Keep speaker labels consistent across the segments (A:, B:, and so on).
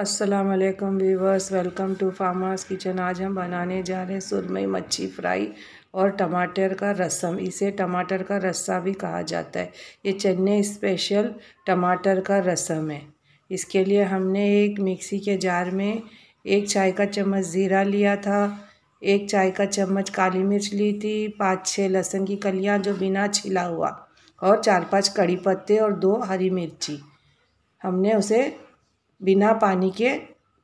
A: अस्सलाम वालेकुम viewers welcome to farmers kitchen आज हम बनाने जा रहे हैं सुरमई मच्छी फ्राई और टमाटर का रसम इसे टमाटर का रस्सा भी कहा जाता है ये चेन्नई स्पेशल टमाटर का रसम है इसके लिए हमने एक मिक्सी के जार में एक चाय का चम्मच ज़ीरा लिया था एक चाय का चम्मच काली मिर्च ली थी पाँच छः लहसुन की कलियाँ जो बिना छिला हुआ और चार पाँच कड़ी पत्ते और दो हरी मिर्ची हमने उसे बिना पानी के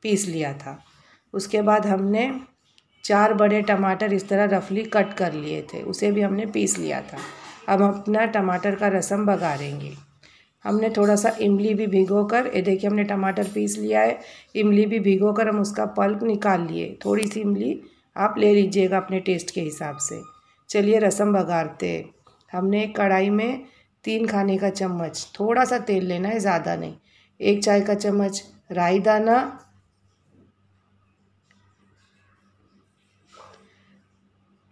A: पीस लिया था उसके बाद हमने चार बड़े टमाटर इस तरह रफली कट कर लिए थे उसे भी हमने पीस लिया था अब अपना टमाटर का रसम बघारेंगे हमने थोड़ा सा इमली भी भिगो कर ये देखिए हमने टमाटर पीस लिया है इमली भी भिगो कर हम उसका पल्प निकाल लिए थोड़ी सी इमली आप ले लीजिएगा अपने टेस्ट के हिसाब से चलिए रसम बघारते हमने एक कढ़ाई में तीन खाने का चम्मच थोड़ा सा तेल लेना है ज़्यादा नहीं एक चाय का चम्मच राई दाना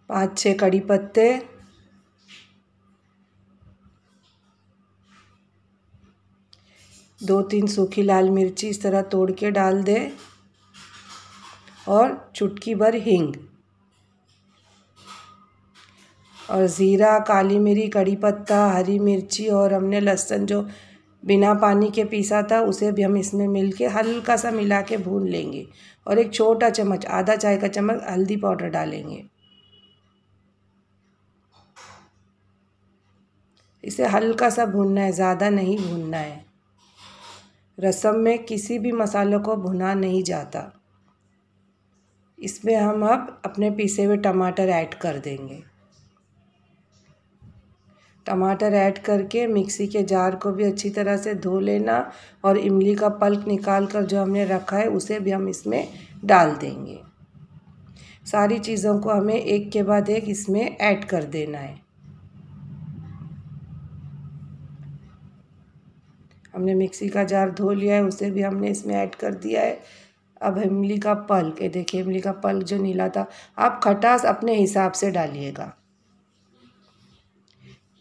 A: पाँच छः कड़ी पत्ते दो तीन सूखी लाल मिर्ची इस तरह तोड़ के डाल दे और चुटकी भर हींग और ज़ीरा काली मिरी कड़ी पत्ता हरी मिर्ची और हमने लहसुन जो बिना पानी के पीसा था उसे भी हम इसमें मिल के हल्का सा मिला के भून लेंगे और एक छोटा चम्मच आधा चाय का चम्मच हल्दी पाउडर डालेंगे इसे हल्का सा भूनना है ज़्यादा नहीं भूनना है रसम में किसी भी मसालों को भुना नहीं जाता इसमें हम अब अपने पीसे हुए टमाटर ऐड कर देंगे टमाटर ऐड करके मिक्सी के जार को भी अच्छी तरह से धो लेना और इमली का पल्प निकाल कर जो हमने रखा है उसे भी हम इसमें डाल देंगे सारी चीज़ों को हमें एक के बाद एक इसमें ऐड कर देना है हमने मिक्सी का जार धो लिया है उसे भी हमने इसमें ऐड कर दिया है अब इमली का पल्क ये देखिए इमली का पल्क जो नीला था आप खटास अपने हिसाब से डालिएगा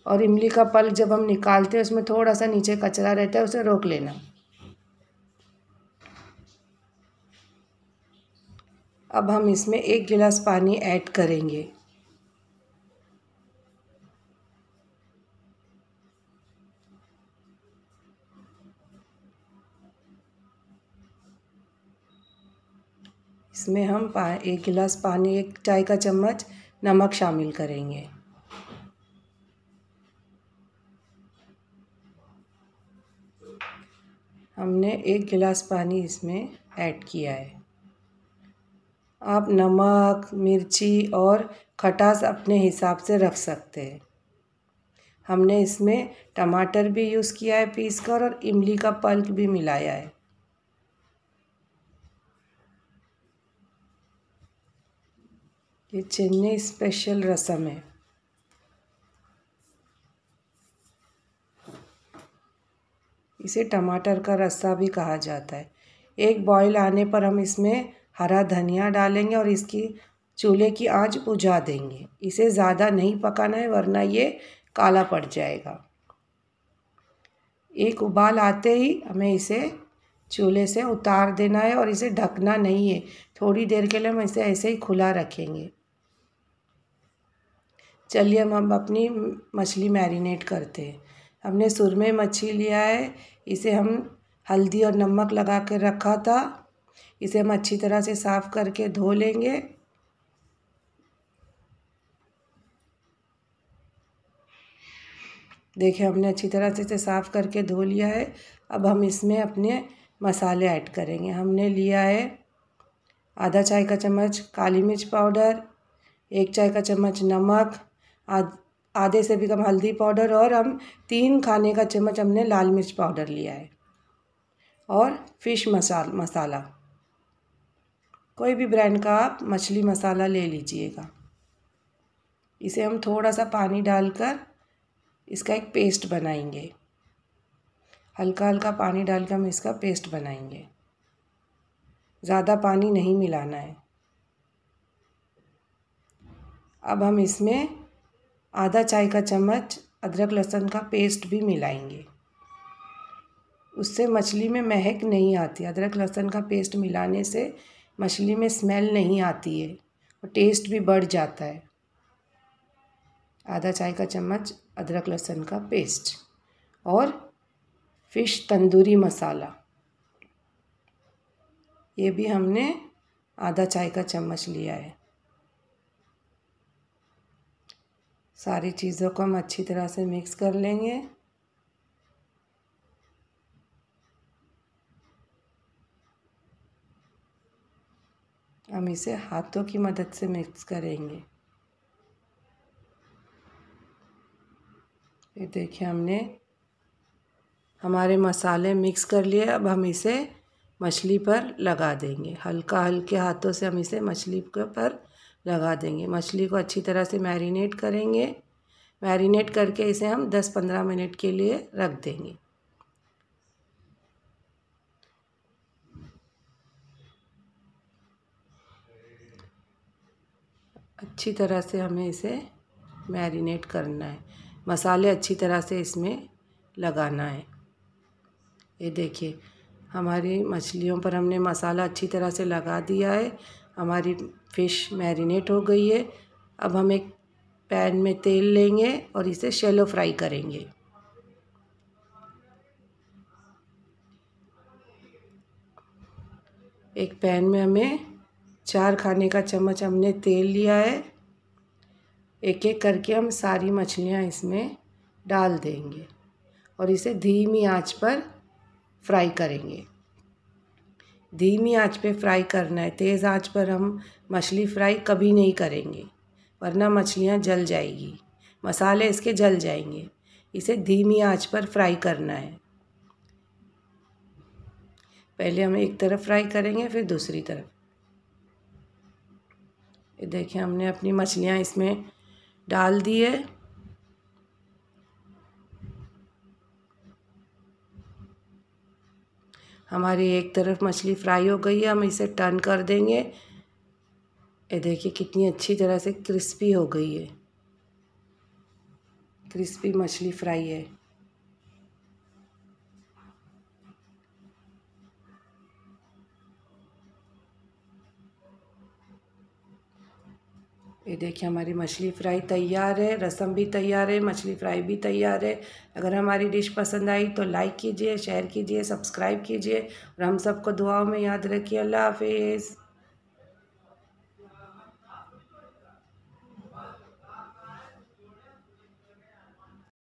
A: और इमली का पल्प जब हम निकालते हैं उसमें थोड़ा सा नीचे कचरा रहता है उसे रोक लेना अब हम इसमें एक गिलास पानी ऐड करेंगे इसमें हम एक गिलास पानी एक चाय का चम्मच नमक शामिल करेंगे हमने एक गिलास पानी इसमें ऐड किया है आप नमक मिर्ची और खटास अपने हिसाब से रख सकते हैं हमने इसमें टमाटर भी यूज़ किया है पीस कर और इमली का पल्क भी मिलाया है ये चेन्नई स्पेशल रसम है इसे टमाटर का रस्सा भी कहा जाता है एक बॉईल आने पर हम इसमें हरा धनिया डालेंगे और इसकी चूल्हे की आंच बुझा देंगे इसे ज़्यादा नहीं पकाना है वरना ये काला पड़ जाएगा एक उबाल आते ही हमें इसे चूल्हे से उतार देना है और इसे ढकना नहीं है थोड़ी देर के लिए हम इसे ऐसे ही खुला रखेंगे चलिए हम अपनी मछली मैरिनेट करते हैं हमने सुरमे मच्छी लिया है इसे हम हल्दी और नमक लगा कर रखा था इसे हम अच्छी तरह से साफ़ करके धो लेंगे देखिए हमने अच्छी तरह से इसे साफ़ करके धो लिया है अब हम इसमें अपने मसाले ऐड करेंगे हमने लिया है आधा चाय का चम्मच काली मिर्च पाउडर एक चाय का चम्मच नमक आध आधे से भी कम हल्दी पाउडर और हम तीन खाने का चम्मच हमने लाल मिर्च पाउडर लिया है और फिश मसाल मसाला कोई भी ब्रांड का आप मछली मसाला ले लीजिएगा इसे हम थोड़ा सा पानी डालकर इसका एक पेस्ट बनाएंगे हल्का हल्का पानी डालकर हम इसका पेस्ट बनाएंगे ज़्यादा पानी नहीं मिलाना है अब हम इसमें आधा चाय का चम्मच अदरक लहसुन का पेस्ट भी मिलाएंगे उससे मछली में महक नहीं आती अदरक लहसुन का पेस्ट मिलाने से मछली में स्मेल नहीं आती है और टेस्ट भी बढ़ जाता है आधा चाय का चम्मच अदरक लहसुन का पेस्ट और फिश तंदूरी मसाला ये भी हमने आधा चाय का चम्मच लिया है सारी चीज़ों को हम अच्छी तरह से मिक्स कर लेंगे हम इसे हाथों की मदद से मिक्स करेंगे ये देखिए हमने हमारे मसाले मिक्स कर लिए अब हम इसे मछली पर लगा देंगे हल्का हल्के हाथों से हम इसे मछली पर लगा देंगे मछली को अच्छी तरह से मैरिनेट करेंगे मैरिनेट करके इसे हम 10-15 मिनट के लिए रख देंगे अच्छी तरह से हमें इसे मैरिनेट करना है मसाले अच्छी तरह से इसमें लगाना है ये देखिए हमारी मछलियों पर हमने मसाला अच्छी तरह से लगा दिया है हमारी फ़िश मैरिनेट हो गई है अब हम एक पैन में तेल लेंगे और इसे शैलो फ्राई करेंगे एक पैन में हमें चार खाने का चम्मच हमने तेल लिया है एक एक करके हम सारी मछलियाँ इसमें डाल देंगे और इसे धीमी आंच पर फ्राई करेंगे धीमी आंच पे फ्राई करना है तेज़ आंच पर हम मछली फ्राई कभी नहीं करेंगे वरना मछलियाँ जल जाएगी मसाले इसके जल जाएंगे इसे धीमी आंच पर फ्राई करना है पहले हम एक तरफ फ्राई करेंगे फिर दूसरी तरफ ये देखिए हमने अपनी मछलियाँ इसमें डाल दी है हमारी एक तरफ मछली फ्राई हो गई है हम इसे टर्न कर देंगे ये देखिए कितनी अच्छी तरह से क्रिस्पी हो गई है क्रिस्पी मछली फ्राई है देखिए हमारी मछली फ्राई तैयार है रसम भी तैयार है मछली फ्राई भी तैयार है अगर हमारी डिश पसंद आई तो लाइक कीजिए शेयर कीजिए सब्सक्राइब कीजिए और हम सबको दुआओं में याद रखिए अल्लाह हाफिज़